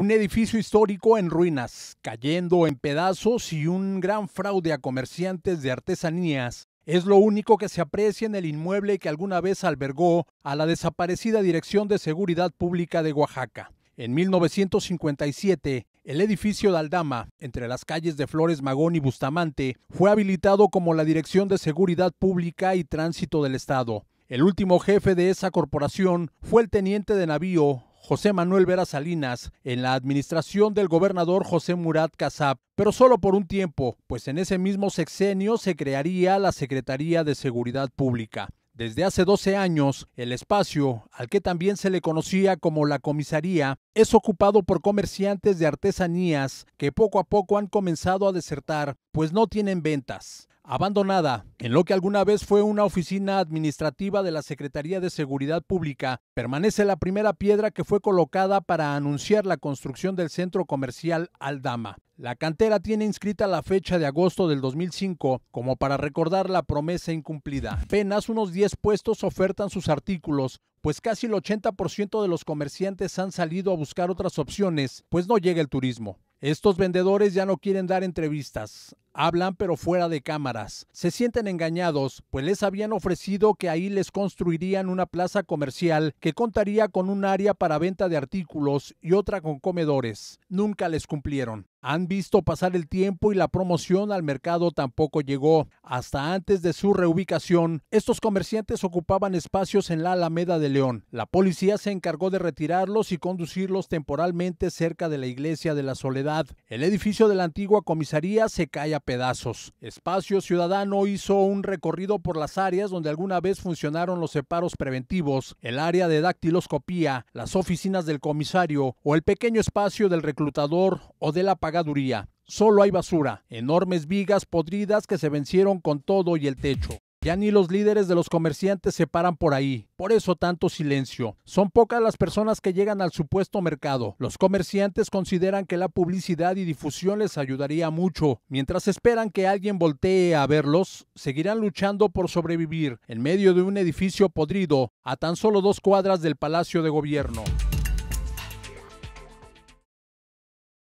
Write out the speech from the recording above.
Un edificio histórico en ruinas, cayendo en pedazos y un gran fraude a comerciantes de artesanías es lo único que se aprecia en el inmueble que alguna vez albergó a la desaparecida Dirección de Seguridad Pública de Oaxaca. En 1957, el edificio de Aldama, entre las calles de Flores Magón y Bustamante, fue habilitado como la Dirección de Seguridad Pública y Tránsito del Estado. El último jefe de esa corporación fue el teniente de navío José Manuel Vera Salinas en la administración del gobernador José Murat Casab, pero solo por un tiempo, pues en ese mismo sexenio se crearía la Secretaría de Seguridad Pública. Desde hace 12 años, el espacio, al que también se le conocía como la comisaría, es ocupado por comerciantes de artesanías que poco a poco han comenzado a desertar, pues no tienen ventas abandonada en lo que alguna vez fue una oficina administrativa de la Secretaría de Seguridad Pública, permanece la primera piedra que fue colocada para anunciar la construcción del centro comercial Aldama. La cantera tiene inscrita la fecha de agosto del 2005 como para recordar la promesa incumplida. Apenas unos 10 puestos ofertan sus artículos, pues casi el 80% de los comerciantes han salido a buscar otras opciones, pues no llega el turismo. Estos vendedores ya no quieren dar entrevistas, Hablan pero fuera de cámaras. Se sienten engañados, pues les habían ofrecido que ahí les construirían una plaza comercial que contaría con un área para venta de artículos y otra con comedores. Nunca les cumplieron. Han visto pasar el tiempo y la promoción al mercado tampoco llegó. Hasta antes de su reubicación, estos comerciantes ocupaban espacios en la Alameda de León. La policía se encargó de retirarlos y conducirlos temporalmente cerca de la iglesia de la Soledad. El edificio de la antigua comisaría se cae a pedazos. Espacio Ciudadano hizo un recorrido por las áreas donde alguna vez funcionaron los separos preventivos, el área de dactiloscopía, las oficinas del comisario o el pequeño espacio del reclutador o de la pagaduría. Solo hay basura, enormes vigas podridas que se vencieron con todo y el techo. Ya ni los líderes de los comerciantes se paran por ahí. Por eso tanto silencio. Son pocas las personas que llegan al supuesto mercado. Los comerciantes consideran que la publicidad y difusión les ayudaría mucho. Mientras esperan que alguien voltee a verlos, seguirán luchando por sobrevivir en medio de un edificio podrido a tan solo dos cuadras del Palacio de Gobierno.